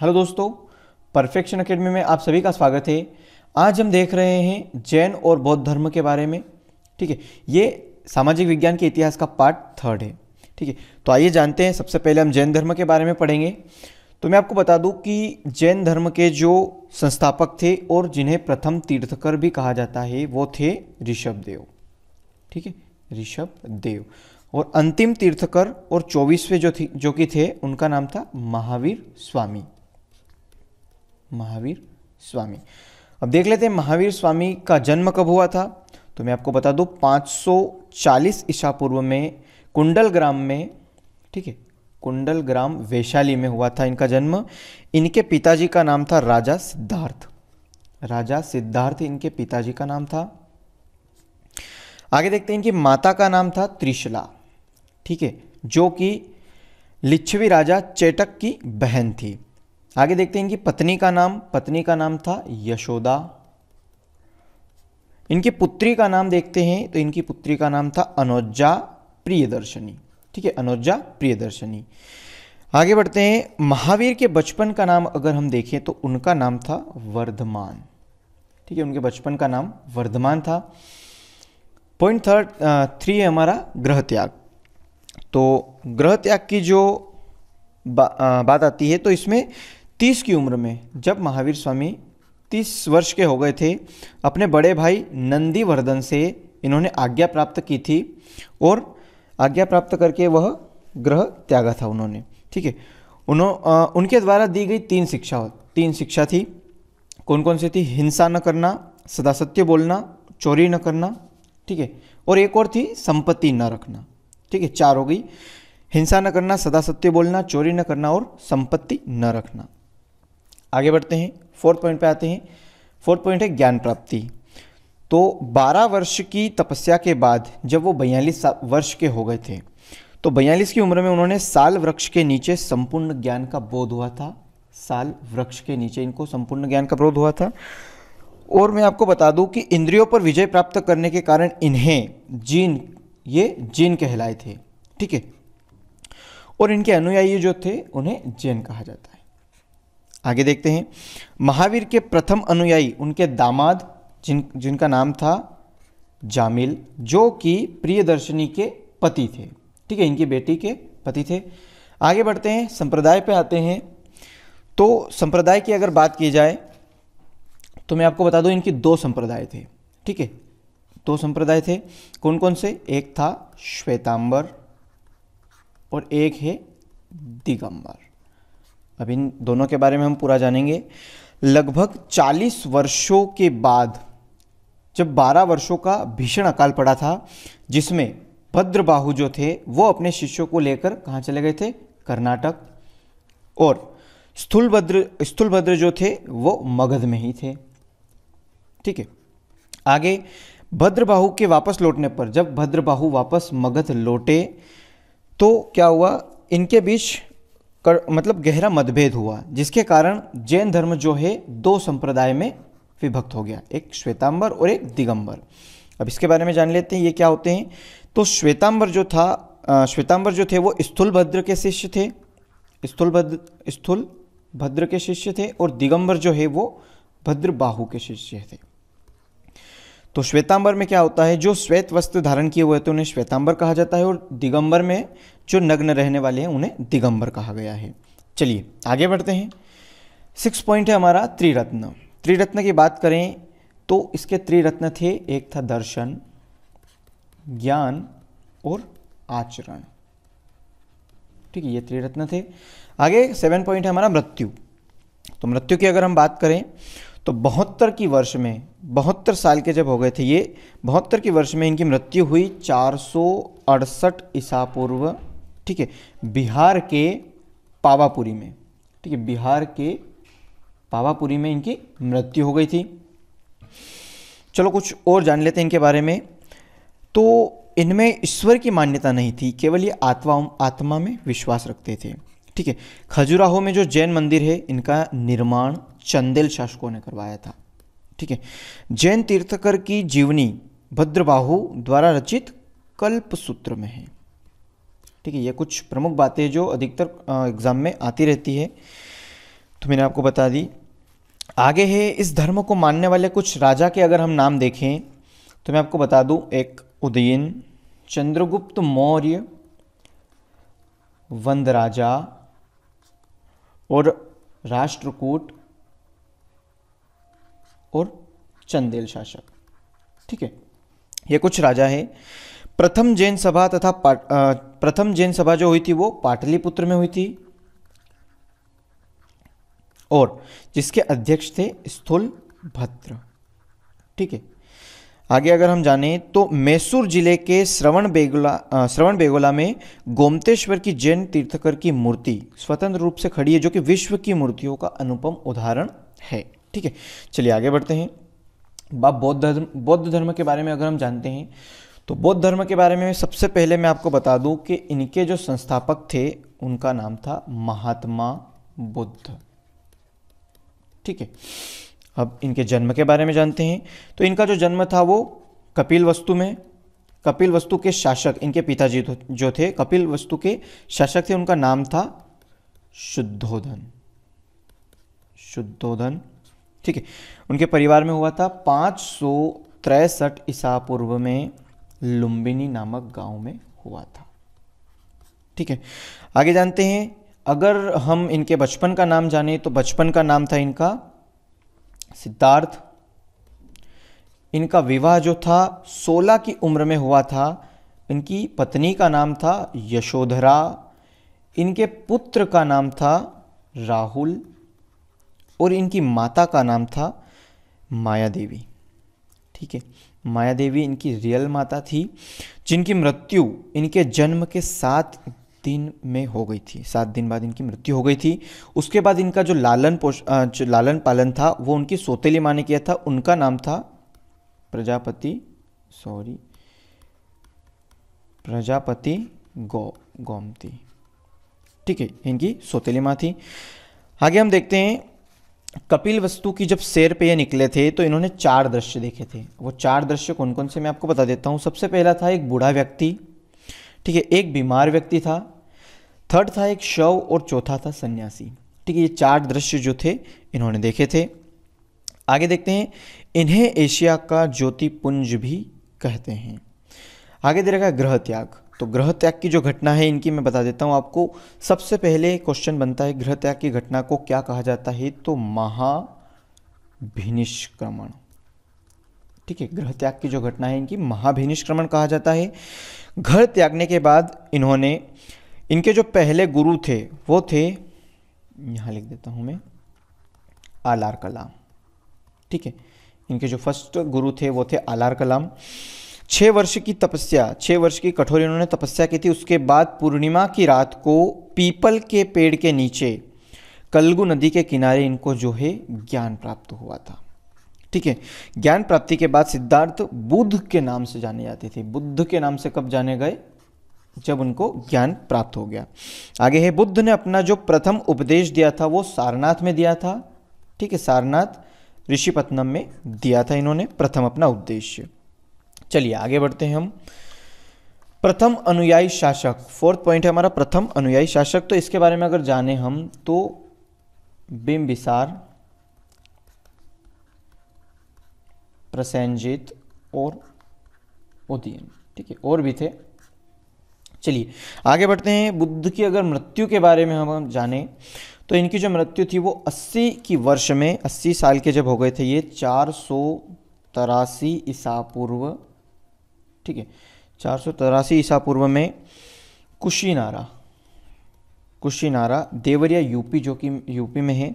hello दोस्तों perfection academy में आप सभी का स्वागत है आज हम देख रहे हैं जैन और बौद्ध धर्म के बारे में ठीक है ये सामाजिक विज्ञान के इतिहास का पार्ट थर्ड है ठीक है तो आइए जानते हैं सबसे पहले हम जैन धर्म के बारे में पढ़ेंगे तो मैं आपको बता दूं कि जैन धर्म के जो संस्थापक थे और जिन्हें प्रथम तीर्थकर भी कहा जाता है वो थे ऋषभ देव ठीक है ऋषभ देव और अंतिम तीर्थकर और चौबीसवें जो थी जो कि थे उनका नाम था महावीर स्वामी महावीर स्वामी अब देख लेते हैं महावीर स्वामी का जन्म कब हुआ था तो मैं आपको बता दूँ 540 ईसा पूर्व में कुंडल ग्राम में ठीक है कुंडल ग्राम वैशाली में हुआ था इनका जन्म इनके पिताजी का नाम था राजा सिद्धार्थ राजा सिद्धार्थ इनके पिताजी का नाम था आगे देखते हैं इनकी माता का नाम था त्रिशला ठीक है जो कि लिच्छवी राजा चेटक की बहन थी आगे देखते हैं इनकी पत्नी का नाम पत्नी का नाम था यशोदा इनकी पुत्री का नाम देखते हैं तो इनकी पुत्री का नाम था अनोजा प्रियदर्शनी ठीक है अनोजा प्रियदर्शनी आगे बढ़ते हैं महावीर के बचपन का नाम अगर हम देखें तो उनका नाम था वर्धमान ठीक है उनके बचपन का नाम वर्धमान था पॉइंट थर्ड थ्री है हमारा ग्रह त्याग तो ग्रह त्याग की जो बा, आ, बात आती है तो इसमें तीस की उम्र में जब महावीर स्वामी तीस वर्ष के हो गए थे अपने बड़े भाई नंदीवर्धन से इन्होंने आज्ञा प्राप्त की थी और आज्ञा प्राप्त करके वह ग्रह त्यागा था उन्होंने ठीक है उन्हों उनके द्वारा दी गई तीन शिक्षा तीन शिक्षा थी कौन कौन सी थी हिंसा न करना सदा सत्य बोलना चोरी न करना ठीक है और एक और थी संपत्ति न रखना ठीक है चार हो गई हिंसा न करना सदा सत्य बोलना चोरी न करना और संपत्ति न रखना आगे बढ़ते हैं फोर्थ पॉइंट पे आते हैं फोर्थ पॉइंट है ज्ञान प्राप्ति तो 12 वर्ष की तपस्या के बाद जब वो बयालीस वर्ष के हो गए थे तो बयालीस की उम्र में उन्होंने साल वृक्ष के नीचे संपूर्ण ज्ञान का बोध हुआ था साल वृक्ष के नीचे इनको संपूर्ण ज्ञान का बोध हुआ था और मैं आपको बता दूं कि इंद्रियों पर विजय प्राप्त करने के कारण इन्हें जीन ये जीन कहलाए थे ठीक है और इनके अनुयायी जो थे उन्हें जैन कहा जाता है आगे देखते हैं महावीर के प्रथम अनुयायी उनके दामाद जिन जिनका नाम था जामिल जो कि प्रियदर्शनी के पति थे ठीक है इनकी बेटी के पति थे आगे बढ़ते हैं संप्रदाय पे आते हैं तो संप्रदाय की अगर बात की जाए तो मैं आपको बता दूं इनकी दो संप्रदाय थे ठीक है दो संप्रदाय थे कौन कौन से एक था श्वेतांबर और एक है दिगंबर अब इन दोनों के बारे में हम पूरा जानेंगे लगभग 40 वर्षों के बाद जब 12 वर्षों का भीषण अकाल पड़ा था जिसमें भद्रबाहु जो थे वो अपने शिष्यों को लेकर कहाँ चले गए थे कर्नाटक और स्थूलभद्र स्थूलभद्र जो थे वो मगध में ही थे ठीक है आगे भद्रबाहु के वापस लौटने पर जब भद्रबाहु वापस मगध लौटे तो क्या हुआ इनके बीच कर, मतलब गहरा मतभेद हुआ जिसके कारण जैन धर्म जो है दो संप्रदाय में विभक्त हो गया एक श्वेतांबर और एक दिगंबर अब इसके बारे में जान लेते हैं ये क्या होते हैं तो श्वेतांबर जो था श्वेतांबर जो थे वो स्थूलभद्र के शिष्य थे स्थूलभद्र स्थूल भद्र के शिष्य थे और दिगंबर जो है वो भद्र बाहु के शिष्य थे तो श्वेतांबर में क्या होता है जो श्वेत वस्त्र धारण किए हुए थे उन्हें श्वेतांबर कहा जाता है और दिगंबर में जो नग्न रहने वाले हैं उन्हें दिगंबर कहा गया है चलिए आगे बढ़ते हैं सिक्स पॉइंट है हमारा त्रिरत्न त्रिरत्न की बात करें तो इसके त्रिरत्न थे एक था दर्शन ज्ञान और आचरण ठीक है ये त्रिरत्न थे आगे सेवन पॉइंट है हमारा मृत्यु तो मृत्यु की अगर हम बात करें तो बहत्तर की वर्ष में बहत्तर साल के जब हो गए थे ये बहत्तर की वर्ष में इनकी मृत्यु हुई चार सौ अड़सठ ईसा पूर्व ठीक है बिहार के पावापुरी में ठीक है बिहार के पावापुरी में इनकी मृत्यु हो गई थी चलो कुछ और जान लेते हैं इनके बारे में तो इनमें ईश्वर की मान्यता नहीं थी केवल ये आत्मा आत्मा में विश्वास रखते थे ठीक है खजुराहो में जो जैन मंदिर है इनका निर्माण चंदेल शासकों ने करवाया था ठीक है जैन तीर्थकर की जीवनी भद्रबाहु द्वारा रचित कल्प सूत्र में है ठीक है ये कुछ प्रमुख बातें जो अधिकतर एग्जाम में आती रहती है तो मैंने आपको बता दी आगे है इस धर्म को मानने वाले कुछ राजा के अगर हम नाम देखें तो मैं आपको बता दूं एक उदयन चंद्रगुप्त मौर्य वंद राजा और राष्ट्रकूट और चंदेल शासक ठीक है ये कुछ राजा है प्रथम जैन सभा तथा प्रथम जैन सभा जो हुई थी वो पाटलिपुत्र में हुई थी और जिसके अध्यक्ष थे स्थूल भद्र ठीक है आगे अगर हम जाने तो मैसूर जिले के श्रवण बेगुला श्रवण बेगोला में गोमतेश्वर की जैन तीर्थकर की मूर्ति स्वतंत्र रूप से खड़ी है जो कि विश्व की मूर्तियों का अनुपम उदाहरण है ठीक है चलिए आगे बढ़ते हैं बाप बौद्ध धर्म बौद्ध धर्म के बारे में अगर हम जानते हैं तो बौद्ध धर्म के बारे में सबसे पहले मैं आपको बता दूं कि इनके जो संस्थापक थे उनका नाम था महात्मा बुद्ध ठीक है अब इनके जन्म के बारे में जानते हैं तो इनका जो जन्म था वो कपिल वस्तु में कपिल वस्तु के शासक इनके पिताजी तो, जो थे कपिल वस्तु के शासक थे उनका नाम था शुद्धोधन शुद्धोधन ठीक है उनके परिवार में हुआ था पाँच सौ ईसा पूर्व में लुम्बिनी नामक गांव में हुआ था ठीक है आगे जानते हैं अगर हम इनके बचपन का नाम जाने तो बचपन का नाम था इनका सिद्धार्थ इनका विवाह जो था 16 की उम्र में हुआ था इनकी पत्नी का नाम था यशोधरा इनके पुत्र का नाम था राहुल और इनकी माता का नाम था माया देवी ठीक है माया देवी इनकी रियल माता थी जिनकी मृत्यु इनके जन्म के सात दिन में हो गई थी सात दिन बाद इनकी मृत्यु हो गई थी उसके बाद इनका जो लालन पोष जो लालन पालन था वो उनकी सोतेली माँ ने किया था उनका नाम था प्रजापति सॉरी प्रजापति गौ गोमती ठीक है इनकी सोतेली माँ थी आगे हम देखते हैं कपिल वस्तु की जब सैर पे ये निकले थे तो इन्होंने चार दृश्य देखे थे वो चार दृश्य कौन कौन से मैं आपको बता देता हूँ सबसे पहला था एक बूढ़ा व्यक्ति ठीक है एक बीमार व्यक्ति था थर्ड था एक शव और चौथा था सन्यासी ठीक है ये चार दृश्य जो थे इन्होंने देखे थे आगे देखते हैं इन्हें एशिया का ज्योतिपुंज भी कहते हैं आगे दे रखा ग्रह त्याग तो ग्रह त्याग की जो घटना है इनकी मैं बता देता हूँ आपको सबसे पहले क्वेश्चन बनता है ग्रह त्याग की घटना को क्या कहा जाता है तो महाभिनिष्क्रमण ठीक है ग्रह त्याग की जो घटना है इनकी महाभिनिष्क्रमण कहा जाता है घर त्यागने के बाद इन्होंने इनके जो पहले गुरु थे वो थे यहां लिख देता हूं मैं आलार कलाम ठीक है इनके जो फर्स्ट गुरु थे वो थे आलार कलाम छः वर्ष की तपस्या छः वर्ष की कठोर इन्होंने तपस्या की थी उसके बाद पूर्णिमा की रात को पीपल के पेड़ के नीचे कलगु नदी के किनारे इनको जो है ज्ञान प्राप्त हुआ था ठीक है ज्ञान प्राप्ति के बाद सिद्धार्थ बुद्ध के नाम से जाने जाते थे बुद्ध के नाम से कब जाने गए जब उनको ज्ञान प्राप्त हो गया आगे है बुद्ध ने अपना जो प्रथम उपदेश दिया था वो सारनाथ में दिया था ठीक है सारनाथ ऋषिपत्नम में दिया था इन्होंने प्रथम अपना उद्देश्य चलिए आगे बढ़ते हैं हम प्रथम अनुयायी शासक फोर्थ पॉइंट है हमारा प्रथम अनुयायी शासक तो इसके बारे में अगर जाने हम तो बिंबिसार प्रसेंजित और उदयन ठीक है और भी थे चलिए आगे बढ़ते हैं बुद्ध की अगर मृत्यु के बारे में हम जाने तो इनकी जो मृत्यु थी वो 80 की वर्ष में 80 साल के जब हो गए थे ये चार सौ तरासी ईसा पूर्व ठीक है चार सौ तेरासी ईसा पूर्व में कुशीनारा कुशीनारा देवरिया यूपी जो कि यूपी में है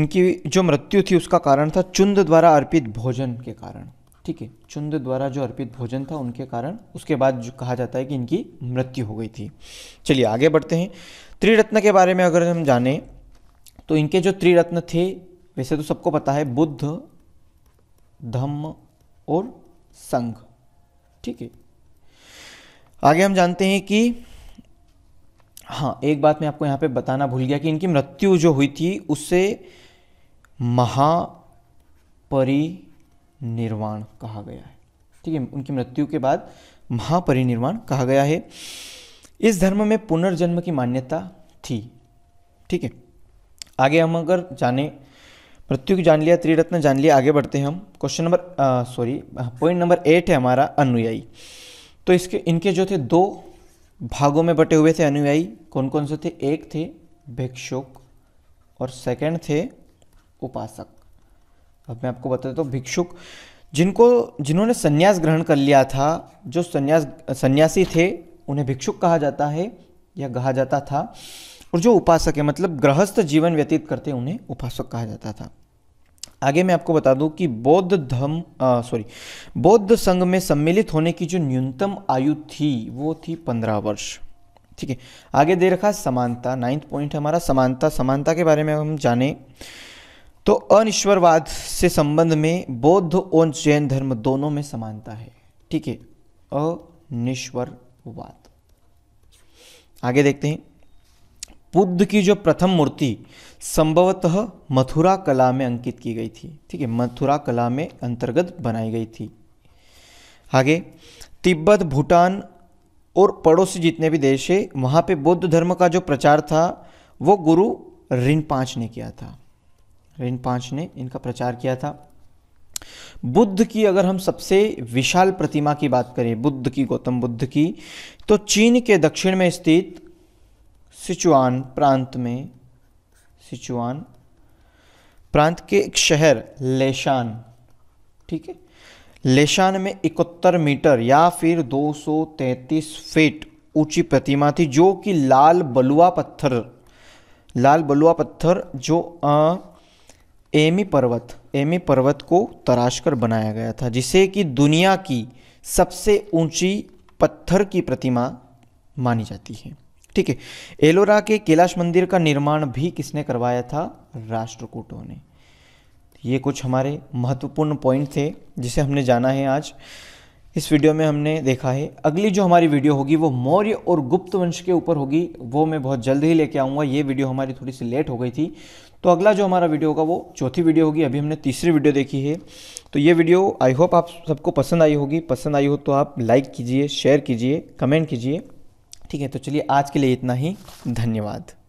इनकी जो मृत्यु थी उसका कारण था चुंद द्वारा अर्पित भोजन के कारण ठीक है चुंद द्वारा जो अर्पित भोजन था उनके कारण उसके बाद जो कहा जाता है कि इनकी मृत्यु हो गई थी चलिए आगे बढ़ते हैं त्रिरत्न के बारे में अगर हम जाने तो इनके जो त्रिरत्न थे वैसे तो सबको पता है बुद्ध धम्म और संघ ठीक है आगे हम जानते हैं कि हाँ एक बात मैं आपको यहाँ पे बताना भूल गया कि इनकी मृत्यु जो हुई थी उसे महापरिनिर्वाण कहा गया है ठीक है उनकी मृत्यु के बाद महापरिनिर्वाण कहा गया है इस धर्म में पुनर्जन्म की मान्यता थी ठीक है आगे हम अगर जाने मृत्यु की जान लिया त्रिरत्न जान लिया आगे बढ़ते हैं हम question number sorry point number eight है हमारा अनुयायी तो इसके इनके जो थे दो भागों में बटे हुए थे अनुयायी कौन कौन से थे एक थे भिक्षुक और सेकंड थे उपासक अब मैं आपको बता देता हूँ भिक्षुक जिनको जिन्होंने संन्यास ग्रहण कर लिया था जो सन्यास सन्यासी थे उन्हें भिक्षुक कहा जाता है या कहा जाता था और जो उपासक है मतलब गृहस्थ जीवन व्यतीत करते उन्हें उपासक कहा जाता था आगे मैं आपको बता दूं कि बौद्ध धर्म सॉरी बौद्ध संघ में सम्मिलित होने की जो न्यूनतम आयु थी वो थी पंद्रह वर्ष ठीक है आगे दे रखा समानता नाइन्थ पॉइंट हमारा समानता समानता के बारे में हम जाने तो अनिश्वरवाद से संबंध में बौद्ध और जैन धर्म दोनों में समानता है ठीक है अनिश्वरवाद आगे देखते हैं बुद्ध की जो प्रथम मूर्ति संभवतः मथुरा कला में अंकित की गई थी ठीक है मथुरा कला में अंतर्गत बनाई गई थी आगे तिब्बत भूटान और पड़ोसी जितने भी देश है वहाँ पे बौद्ध धर्म का जो प्रचार था वो गुरु रिन पांच ने किया था पांच ने इनका प्रचार किया था बुद्ध की अगर हम सबसे विशाल प्रतिमा की बात करें बुद्ध की गौतम बुद्ध की तो चीन के दक्षिण में स्थित सिचुआन प्रांत में सिचुआन प्रांत के एक शहर लेशान ठीक है लेशान में इकहत्तर मीटर या फिर 233 फीट ऊंची प्रतिमा थी जो कि लाल बलुआ पत्थर लाल बलुआ पत्थर जो आ, एमी पर्वत एमी पर्वत को तराश कर बनाया गया था जिसे कि दुनिया की सबसे ऊंची पत्थर की प्रतिमा मानी जाती है ठीक है एलोरा के कैलाश मंदिर का निर्माण भी किसने करवाया था राष्ट्रकूटों ने ये कुछ हमारे महत्वपूर्ण पॉइंट थे जिसे हमने जाना है आज इस वीडियो में हमने देखा है अगली जो हमारी वीडियो होगी वो मौर्य और गुप्त वंश के ऊपर होगी वो मैं बहुत जल्द ही लेके आऊँगा ये वीडियो हमारी थोड़ी सी लेट हो गई थी तो अगला जो हमारा वीडियो होगा वो चौथी वीडियो होगी अभी हमने तीसरी वीडियो देखी है तो ये वीडियो आई होप आप सबको पसंद आई होगी पसंद आई हो तो आप लाइक कीजिए शेयर कीजिए कमेंट कीजिए ठीक है तो चलिए आज के लिए इतना ही धन्यवाद